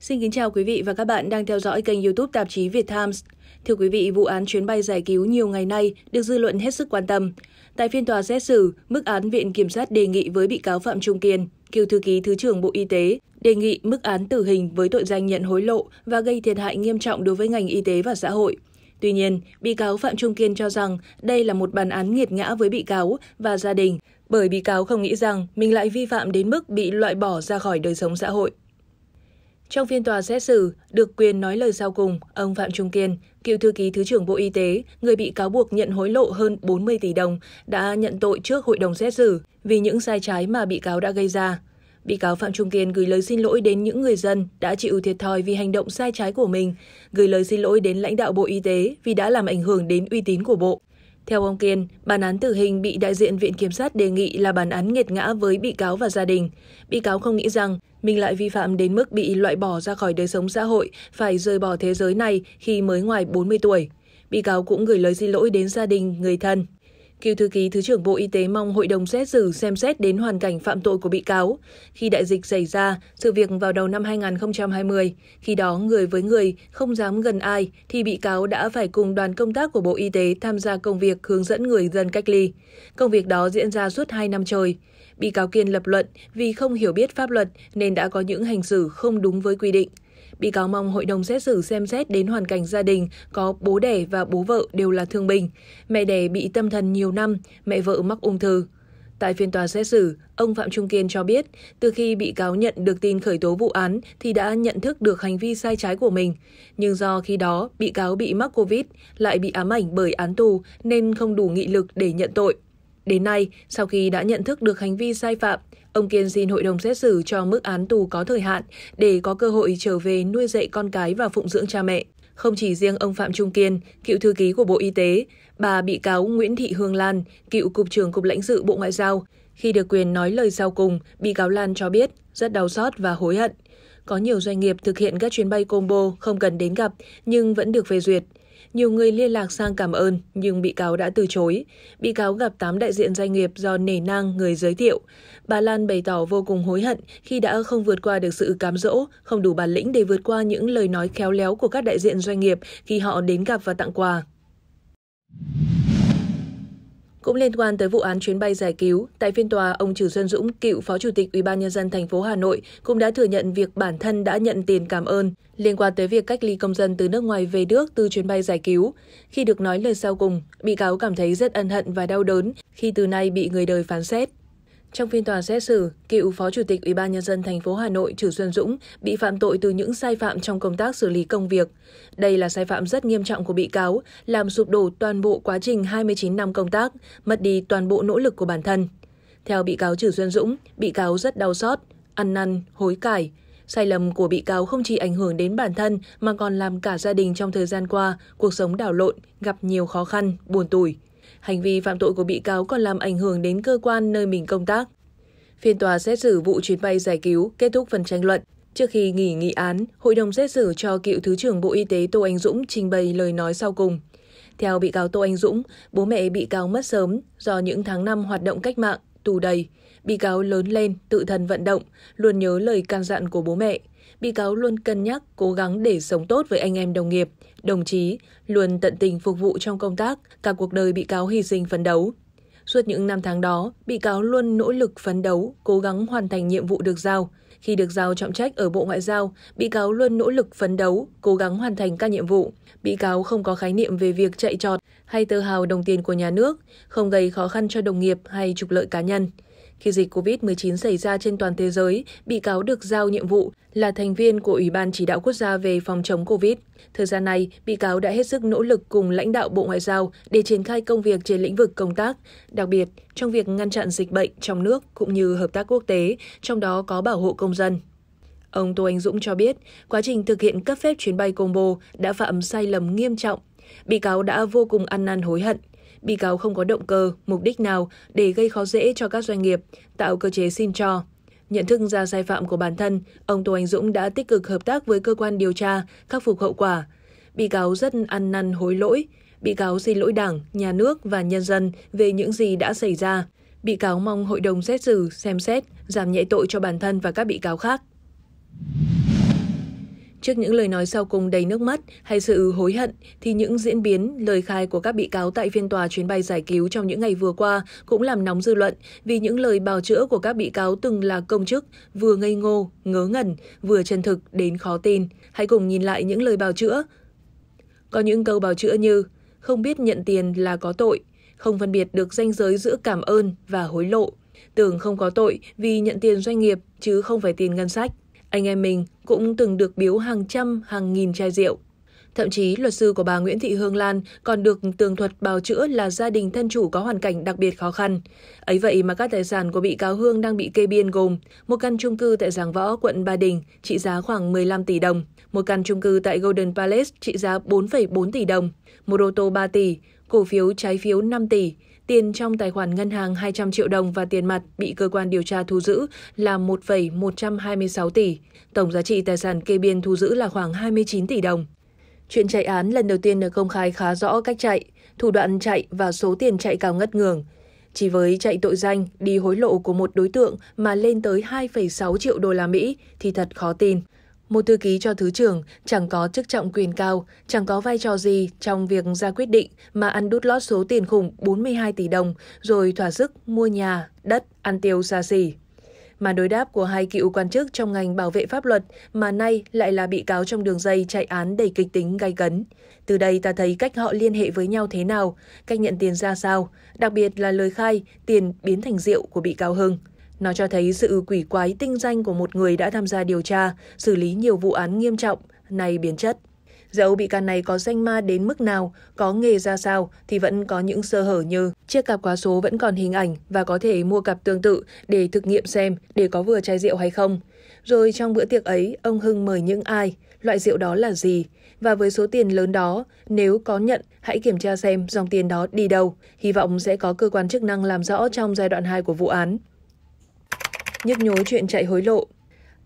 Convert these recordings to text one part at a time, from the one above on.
Xin kính chào quý vị và các bạn đang theo dõi kênh YouTube tạp chí Việt Times. Thưa quý vị, vụ án chuyến bay giải cứu nhiều ngày nay được dư luận hết sức quan tâm. Tại phiên tòa xét xử, mức án viện kiểm sát đề nghị với bị cáo Phạm Trung Kiên, cựu thư ký thứ trưởng Bộ Y tế, đề nghị mức án tử hình với tội danh nhận hối lộ và gây thiệt hại nghiêm trọng đối với ngành y tế và xã hội. Tuy nhiên, bị cáo Phạm Trung Kiên cho rằng đây là một bản án nghiệt ngã với bị cáo và gia đình, bởi bị cáo không nghĩ rằng mình lại vi phạm đến mức bị loại bỏ ra khỏi đời sống xã hội. Trong phiên tòa xét xử, được quyền nói lời sau cùng, ông Phạm Trung Kiên, cựu thư ký Thứ trưởng Bộ Y tế, người bị cáo buộc nhận hối lộ hơn 40 tỷ đồng, đã nhận tội trước hội đồng xét xử vì những sai trái mà bị cáo đã gây ra. Bị cáo Phạm Trung Kiên gửi lời xin lỗi đến những người dân đã chịu thiệt thòi vì hành động sai trái của mình, gửi lời xin lỗi đến lãnh đạo Bộ Y tế vì đã làm ảnh hưởng đến uy tín của Bộ. Theo ông Kiên, bản án tử hình bị đại diện Viện Kiểm sát đề nghị là bản án nghiệt ngã với bị cáo và gia đình. Bị cáo không nghĩ rằng mình lại vi phạm đến mức bị loại bỏ ra khỏi đời sống xã hội, phải rời bỏ thế giới này khi mới ngoài 40 tuổi. Bị cáo cũng gửi lời xin lỗi đến gia đình, người thân. Cựu thư ký Thứ trưởng Bộ Y tế mong hội đồng xét xử xem xét đến hoàn cảnh phạm tội của bị cáo. Khi đại dịch xảy ra, sự việc vào đầu năm 2020, khi đó người với người không dám gần ai thì bị cáo đã phải cùng đoàn công tác của Bộ Y tế tham gia công việc hướng dẫn người dân cách ly. Công việc đó diễn ra suốt 2 năm trời. Bị cáo Kiên lập luận vì không hiểu biết pháp luật nên đã có những hành xử không đúng với quy định bị cáo mong hội đồng xét xử xem xét đến hoàn cảnh gia đình có bố đẻ và bố vợ đều là thương binh. Mẹ đẻ bị tâm thần nhiều năm, mẹ vợ mắc ung thư. Tại phiên tòa xét xử, ông Phạm Trung Kiên cho biết, từ khi bị cáo nhận được tin khởi tố vụ án thì đã nhận thức được hành vi sai trái của mình. Nhưng do khi đó bị cáo bị mắc Covid, lại bị ám ảnh bởi án tù nên không đủ nghị lực để nhận tội. Đến nay, sau khi đã nhận thức được hành vi sai phạm, Ông Kiên xin hội đồng xét xử cho mức án tù có thời hạn để có cơ hội trở về nuôi dạy con cái và phụng dưỡng cha mẹ. Không chỉ riêng ông Phạm Trung Kiên, cựu thư ký của Bộ Y tế, bà bị cáo Nguyễn Thị Hương Lan, cựu Cục trưởng Cục lãnh sự Bộ Ngoại giao, khi được quyền nói lời sau cùng, bị cáo Lan cho biết rất đau xót và hối hận. Có nhiều doanh nghiệp thực hiện các chuyến bay combo không cần đến gặp nhưng vẫn được phê duyệt – nhiều người liên lạc sang cảm ơn, nhưng bị cáo đã từ chối. Bị cáo gặp 8 đại diện doanh nghiệp do nể nang người giới thiệu. Bà Lan bày tỏ vô cùng hối hận khi đã không vượt qua được sự cám dỗ, không đủ bản lĩnh để vượt qua những lời nói khéo léo của các đại diện doanh nghiệp khi họ đến gặp và tặng quà. Cũng liên quan tới vụ án chuyến bay giải cứu, tại phiên tòa, ông Trừ Xuân Dũng, cựu Phó Chủ tịch Ủy ban nhân dân thành phố Hà Nội, cũng đã thừa nhận việc bản thân đã nhận tiền cảm ơn liên quan tới việc cách ly công dân từ nước ngoài về nước từ chuyến bay giải cứu. Khi được nói lời sau cùng, bị cáo cảm thấy rất ân hận và đau đớn khi từ nay bị người đời phán xét. Trong phiên tòa xét xử, cựu Phó Chủ tịch Ủy ban nhân dân thành phố Hà Nội Trử Xuân Dũng bị phạm tội từ những sai phạm trong công tác xử lý công việc. Đây là sai phạm rất nghiêm trọng của bị cáo, làm sụp đổ toàn bộ quá trình 29 năm công tác, mất đi toàn bộ nỗ lực của bản thân. Theo bị cáo Trử Xuân Dũng, bị cáo rất đau xót, ăn năn, hối cải. Sai lầm của bị cáo không chỉ ảnh hưởng đến bản thân mà còn làm cả gia đình trong thời gian qua cuộc sống đảo lộn, gặp nhiều khó khăn, buồn tủi. Hành vi phạm tội của bị cáo còn làm ảnh hưởng đến cơ quan nơi mình công tác. Phiên tòa xét xử vụ chuyến bay giải cứu kết thúc phần tranh luận. Trước khi nghỉ nghị án, hội đồng xét xử cho cựu Thứ trưởng Bộ Y tế Tô Anh Dũng trình bày lời nói sau cùng. Theo bị cáo Tô Anh Dũng, bố mẹ bị cáo mất sớm do những tháng năm hoạt động cách mạng, tù đầy – Bị cáo lớn lên, tự thân vận động, luôn nhớ lời can dặn của bố mẹ. Bị cáo luôn cân nhắc, cố gắng để sống tốt với anh em đồng nghiệp, đồng chí, luôn tận tình phục vụ trong công tác, cả cuộc đời bị cáo hy sinh phấn đấu. Suốt những năm tháng đó, bị cáo luôn nỗ lực phấn đấu, cố gắng hoàn thành nhiệm vụ được giao. Khi được giao trọng trách ở Bộ Ngoại giao, bị cáo luôn nỗ lực phấn đấu, cố gắng hoàn thành các nhiệm vụ. Bị cáo không có khái niệm về việc chạy trọt hay tự hào đồng tiền của nhà nước, không gây khó khăn cho đồng nghiệp hay trục lợi cá nhân. Khi dịch COVID-19 xảy ra trên toàn thế giới, bị cáo được giao nhiệm vụ là thành viên của Ủy ban Chỉ đạo Quốc gia về phòng chống COVID. Thời gian này, bị cáo đã hết sức nỗ lực cùng lãnh đạo Bộ Ngoại giao để triển khai công việc trên lĩnh vực công tác, đặc biệt trong việc ngăn chặn dịch bệnh trong nước cũng như hợp tác quốc tế, trong đó có bảo hộ công dân. Ông Tô Anh Dũng cho biết, quá trình thực hiện cấp phép chuyến bay combo đã phạm sai lầm nghiêm trọng. Bị cáo đã vô cùng ăn năn hối hận bị cáo không có động cơ, mục đích nào để gây khó dễ cho các doanh nghiệp, tạo cơ chế xin cho. Nhận thức ra sai phạm của bản thân, ông Tô Anh Dũng đã tích cực hợp tác với cơ quan điều tra, khắc phục hậu quả. Bị cáo rất ăn năn hối lỗi. Bị cáo xin lỗi đảng, nhà nước và nhân dân về những gì đã xảy ra. Bị cáo mong hội đồng xét xử xem xét, giảm nhẹ tội cho bản thân và các bị cáo khác. Trước những lời nói sau cùng đầy nước mắt hay sự hối hận thì những diễn biến, lời khai của các bị cáo tại phiên tòa chuyến bay giải cứu trong những ngày vừa qua cũng làm nóng dư luận vì những lời bào chữa của các bị cáo từng là công chức, vừa ngây ngô, ngớ ngẩn, vừa chân thực đến khó tin. Hãy cùng nhìn lại những lời bào chữa. Có những câu bào chữa như không biết nhận tiền là có tội, không phân biệt được danh giới giữa cảm ơn và hối lộ, tưởng không có tội vì nhận tiền doanh nghiệp chứ không phải tiền ngân sách. Anh em mình cũng từng được biếu hàng trăm, hàng nghìn chai rượu. Thậm chí luật sư của bà Nguyễn Thị Hương Lan còn được tường thuật bào chữa là gia đình thân chủ có hoàn cảnh đặc biệt khó khăn. Ấy vậy mà các tài sản của bị cáo Hương đang bị kê biên gồm một căn chung cư tại Giảng Võ, quận Ba Đình trị giá khoảng 15 tỷ đồng, một căn chung cư tại Golden Palace trị giá 4,4 tỷ đồng, một ô tô 3 tỷ, cổ phiếu trái phiếu 5 tỷ, Tiền trong tài khoản ngân hàng 200 triệu đồng và tiền mặt bị cơ quan điều tra thu giữ là 1,126 tỷ. Tổng giá trị tài sản kê biên thu giữ là khoảng 29 tỷ đồng. Chuyện chạy án lần đầu tiên được công khai khá rõ cách chạy, thủ đoạn chạy và số tiền chạy cao ngất ngường. Chỉ với chạy tội danh đi hối lộ của một đối tượng mà lên tới 2,6 triệu đô la Mỹ thì thật khó tin. Một thư ký cho thứ trưởng chẳng có chức trọng quyền cao, chẳng có vai trò gì trong việc ra quyết định mà ăn đút lót số tiền khủng 42 tỷ đồng rồi thỏa sức mua nhà, đất, ăn tiêu xa xỉ. Mà đối đáp của hai cựu quan chức trong ngành bảo vệ pháp luật mà nay lại là bị cáo trong đường dây chạy án đầy kịch tính gay cấn. Từ đây ta thấy cách họ liên hệ với nhau thế nào, cách nhận tiền ra sao, đặc biệt là lời khai tiền biến thành rượu của bị cáo Hưng – nó cho thấy sự quỷ quái tinh danh của một người đã tham gia điều tra, xử lý nhiều vụ án nghiêm trọng, nay biến chất. Dẫu bị can này có danh ma đến mức nào, có nghề ra sao thì vẫn có những sơ hở như chiếc cặp quá số vẫn còn hình ảnh và có thể mua cặp tương tự để thực nghiệm xem để có vừa chai rượu hay không. Rồi trong bữa tiệc ấy, ông Hưng mời những ai, loại rượu đó là gì và với số tiền lớn đó, nếu có nhận, hãy kiểm tra xem dòng tiền đó đi đâu. Hy vọng sẽ có cơ quan chức năng làm rõ trong giai đoạn 2 của vụ án nhức nhối chuyện chạy hối lộ.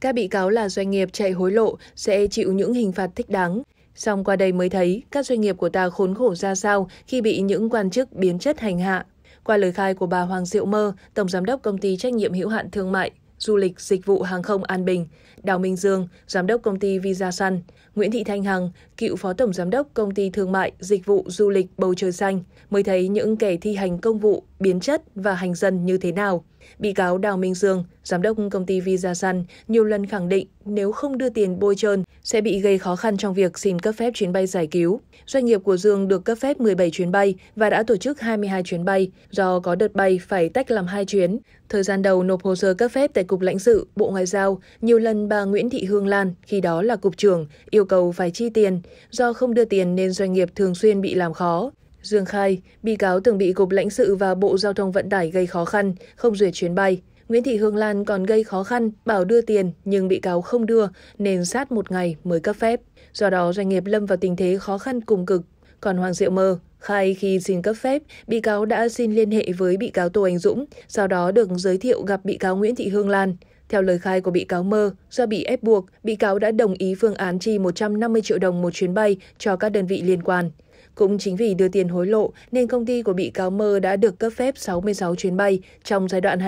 Các bị cáo là doanh nghiệp chạy hối lộ sẽ chịu những hình phạt thích đáng. Song qua đây mới thấy các doanh nghiệp của ta khốn khổ ra sao khi bị những quan chức biến chất hành hạ. Qua lời khai của bà Hoàng Diệu Mơ, Tổng Giám đốc Công ty Trách nhiệm hữu hạn Thương mại du lịch dịch vụ hàng không An Bình, Đào Minh Dương, giám đốc công ty Visa Sun, Nguyễn Thị Thanh Hằng, cựu phó tổng giám đốc công ty thương mại dịch vụ du lịch Bầu trời xanh mới thấy những kẻ thi hành công vụ biến chất và hành dân như thế nào. Bị cáo Đào Minh Dương, giám đốc công ty Visa Sun, nhiều lần khẳng định nếu không đưa tiền bôi trơn sẽ bị gây khó khăn trong việc xin cấp phép chuyến bay giải cứu. Doanh nghiệp của Dương được cấp phép 17 chuyến bay và đã tổ chức 22 chuyến bay, do có đợt bay phải tách làm hai chuyến. Thời gian đầu nộp hồ sơ cấp phép tại Cục lãnh sự, Bộ Ngoại giao, nhiều lần bà Nguyễn Thị Hương Lan, khi đó là cục trưởng, yêu cầu phải chi tiền. Do không đưa tiền nên doanh nghiệp thường xuyên bị làm khó. Dương khai, bị cáo từng bị Cục lãnh sự và Bộ Giao thông Vận tải gây khó khăn, không duyệt chuyến bay. Nguyễn Thị Hương Lan còn gây khó khăn, bảo đưa tiền nhưng bị cáo không đưa nên sát một ngày mới cấp phép. Do đó doanh nghiệp lâm vào tình thế khó khăn cùng cực. Còn Hoàng Diệu Mơ khai khi xin cấp phép, bị cáo đã xin liên hệ với bị cáo Tô Anh Dũng, sau đó được giới thiệu gặp bị cáo Nguyễn Thị Hương Lan. Theo lời khai của bị cáo Mơ, do bị ép buộc, bị cáo đã đồng ý phương án chi 150 triệu đồng một chuyến bay cho các đơn vị liên quan. Cũng chính vì đưa tiền hối lộ nên công ty của bị cáo Mơ đã được cấp phép 66 chuyến bay trong giai đoạn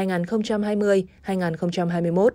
2020-2021.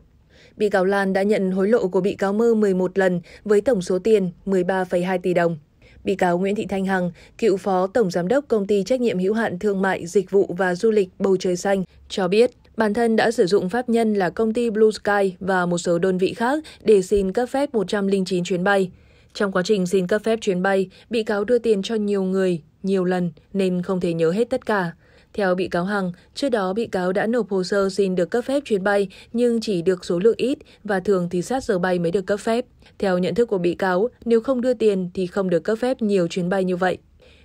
Bị cáo Lan đã nhận hối lộ của bị cáo Mơ 11 lần với tổng số tiền 13,2 tỷ đồng. Bị cáo Nguyễn Thị Thanh Hằng, cựu phó tổng giám đốc công ty trách nhiệm hữu hạn thương mại, dịch vụ và du lịch Bầu Trời Xanh, cho biết bản thân đã sử dụng pháp nhân là công ty Blue Sky và một số đơn vị khác để xin cấp phép 109 chuyến bay. Trong quá trình xin cấp phép chuyến bay, bị cáo đưa tiền cho nhiều người, nhiều lần nên không thể nhớ hết tất cả. Theo bị cáo Hằng, trước đó bị cáo đã nộp hồ sơ xin được cấp phép chuyến bay nhưng chỉ được số lượng ít và thường thì sát giờ bay mới được cấp phép. Theo nhận thức của bị cáo, nếu không đưa tiền thì không được cấp phép nhiều chuyến bay như vậy.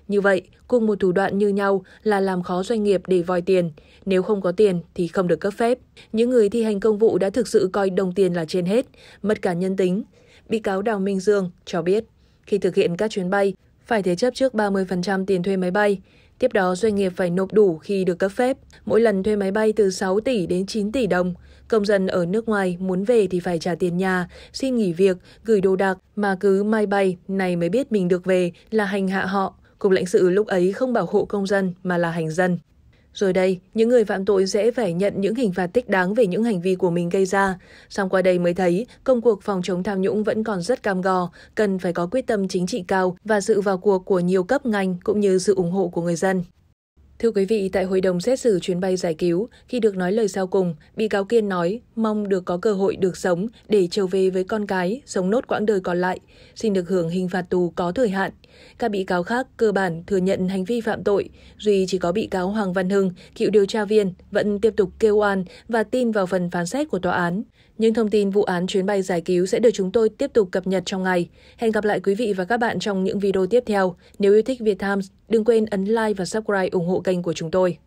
Như vậy, cùng một thủ đoạn như nhau là làm khó doanh nghiệp để vòi tiền. Nếu không có tiền thì không được cấp phép. Những người thi hành công vụ đã thực sự coi đồng tiền là trên hết, mất cả nhân tính bị cáo Đào Minh Dương cho biết, khi thực hiện các chuyến bay, phải thế chấp trước 30% tiền thuê máy bay. Tiếp đó, doanh nghiệp phải nộp đủ khi được cấp phép. Mỗi lần thuê máy bay từ 6 tỷ đến 9 tỷ đồng. Công dân ở nước ngoài muốn về thì phải trả tiền nhà, xin nghỉ việc, gửi đồ đạc mà cứ mai bay này mới biết mình được về là hành hạ họ. Cục lãnh sự lúc ấy không bảo hộ công dân mà là hành dân. Rồi đây, những người phạm tội dễ phải nhận những hình phạt thích đáng về những hành vi của mình gây ra. Xong qua đây mới thấy, công cuộc phòng chống tham nhũng vẫn còn rất cam go, cần phải có quyết tâm chính trị cao và sự vào cuộc của nhiều cấp ngành cũng như sự ủng hộ của người dân. Thưa quý vị, tại hội đồng xét xử chuyến bay giải cứu, khi được nói lời sau cùng, bị cáo Kiên nói mong được có cơ hội được sống để trở về với con cái, sống nốt quãng đời còn lại, xin được hưởng hình phạt tù có thời hạn. Các bị cáo khác cơ bản thừa nhận hành vi phạm tội, duy chỉ có bị cáo Hoàng Văn Hưng, cựu điều tra viên, vẫn tiếp tục kêu oan và tin vào phần phán xét của tòa án. Những thông tin vụ án chuyến bay giải cứu sẽ được chúng tôi tiếp tục cập nhật trong ngày. Hẹn gặp lại quý vị và các bạn trong những video tiếp theo. Nếu yêu thích Việt Times, đừng quên ấn like và subscribe ủng hộ kênh của chúng tôi.